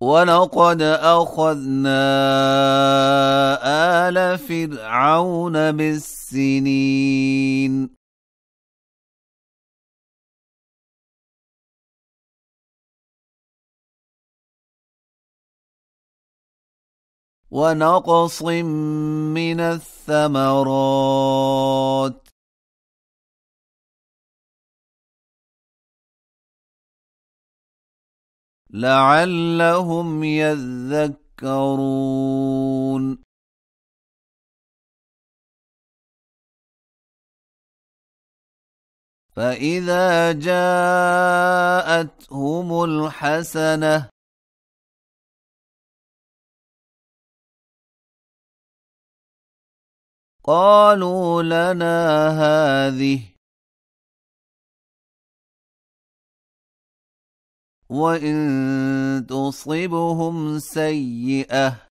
ولقد اخذنا ال فرعون بالسنين ونقص من الثمرات لعلهم يذكرون فإذا جاءتهم الحسنة قالوا لنا هذه وإن تصبهم سيئة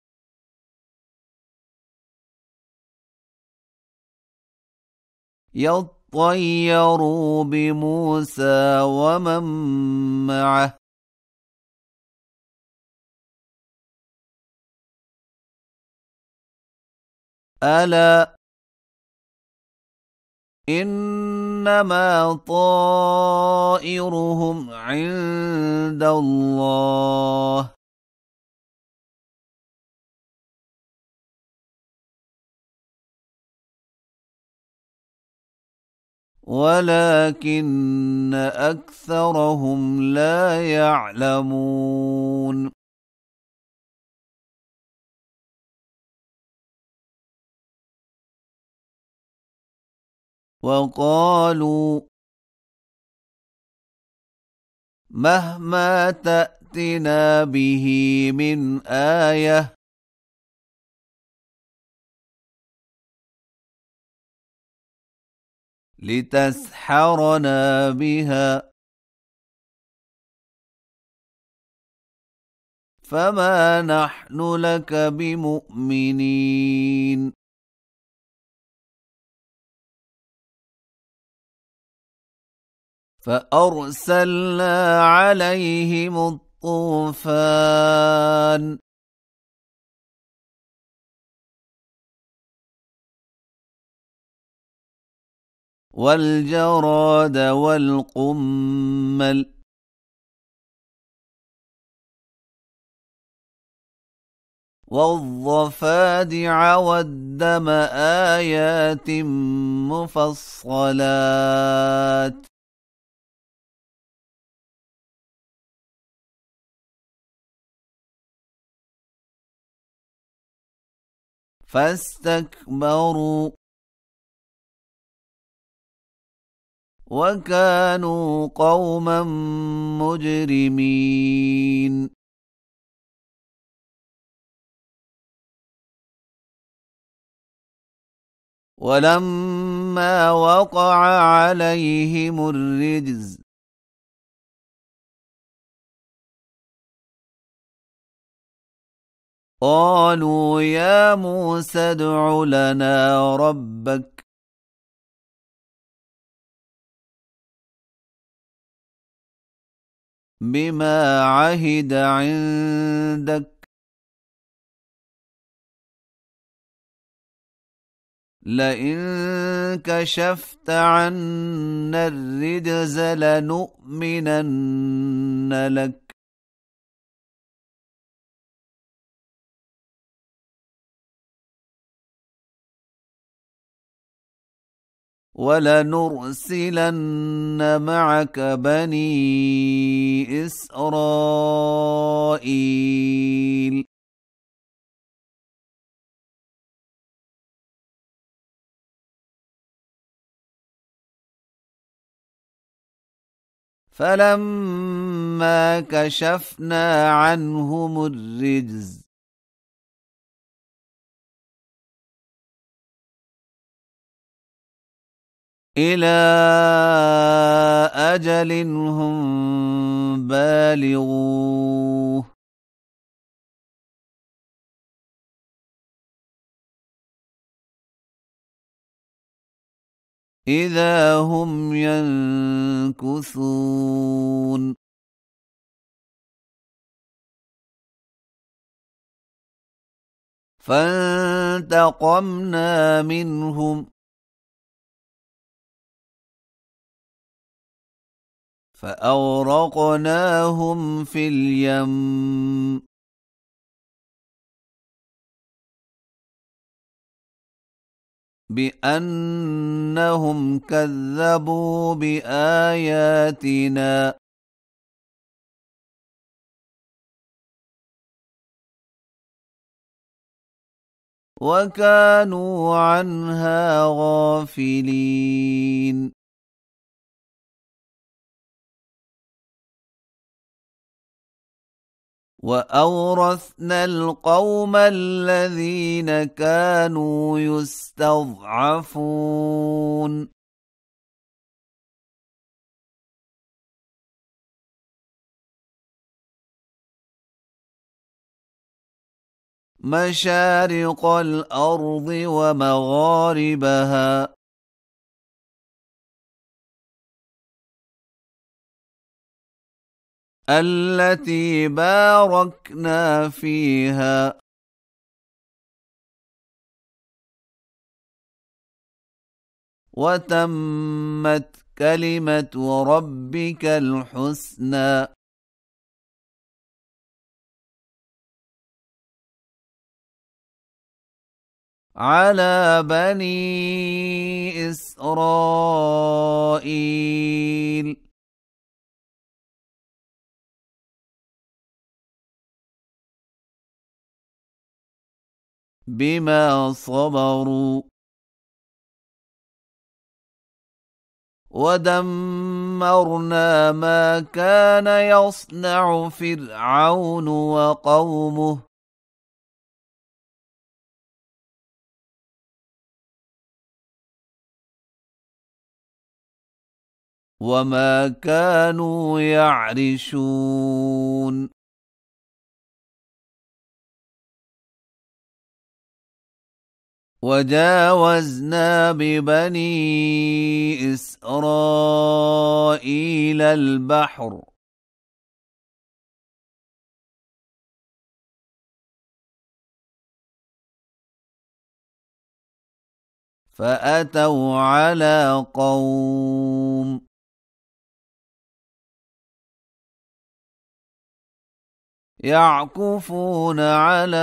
يطيروا بموسى ومن معه ألا إنما طائرهم عند الله ولكن أكثرهم لا يعلمون وقالوا مهما تأتنا به من آية لتسحرنا بها فما نحن لك بمؤمنين فأرسلنا عليهم الطوفان والجراد والقمل والضفادع والدم آيات مفصلات فاستكبروا وكانوا قوما مجرمين ولما وقع عليهم الرجز قالوا يا موسى ادع لنا ربك بما عهد عندك لئن كشفت عنا الرجز لنؤمنن لك ولنرسلن معك بني إسرائيل فلما كشفنا عنهم الرجز إلى أجل هم بالغوه إذا هم ينكثون فانتقمنا منهم فأغرقناهم في اليم بأنهم كذبوا بآياتنا وكانوا عنها غافلين واورثنا القوم الذين كانوا يستضعفون مشارق الارض ومغاربها التي باركنا فيها وتمت كلمه ربك الحسنى على بني اسرائيل بما صبروا ودمرنا ما كان يصنع فرعون وقومه وما كانوا يعرشون وجاوزنا ببني إسرائيل البحر فأتوا على قوم يعكفون على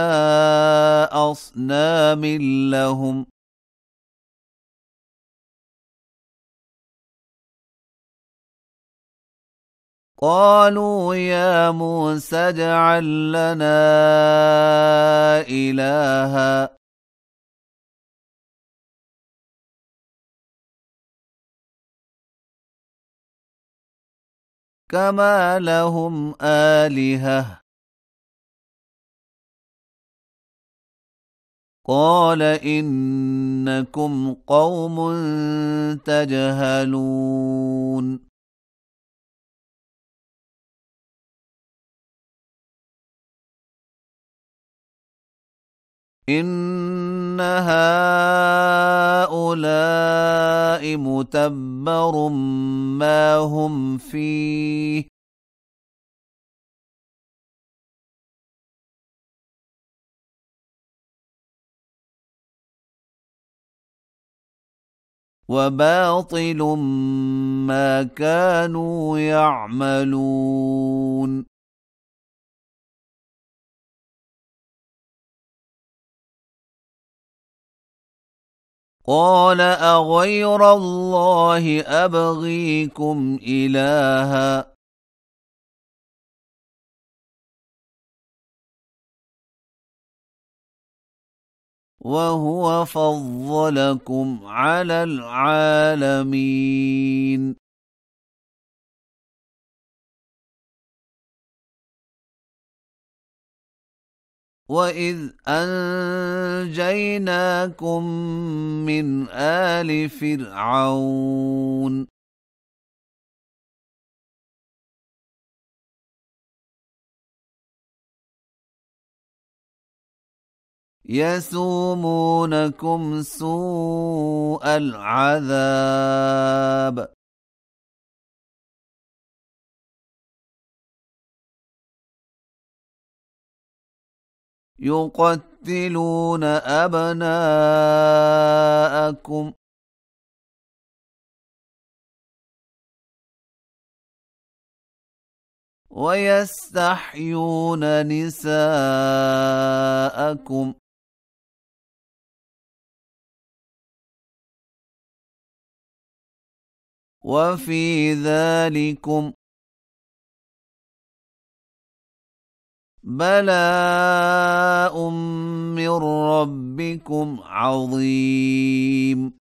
أصنام لهم قالوا يا موسى اجعل لنا إلها كما لهم آلهة قال انكم قوم تجهلون ان هؤلاء متبر ما هم فيه وباطل ما كانوا يعملون قال اغير الله ابغيكم الها وهو فضلكم على العالمين وإذ أنجيناكم من آل فرعون يسومونكم سوء العذاب يقتلون أبناءكم ويستحيون نساءكم وفي ذلكم بلاء من ربكم عظيم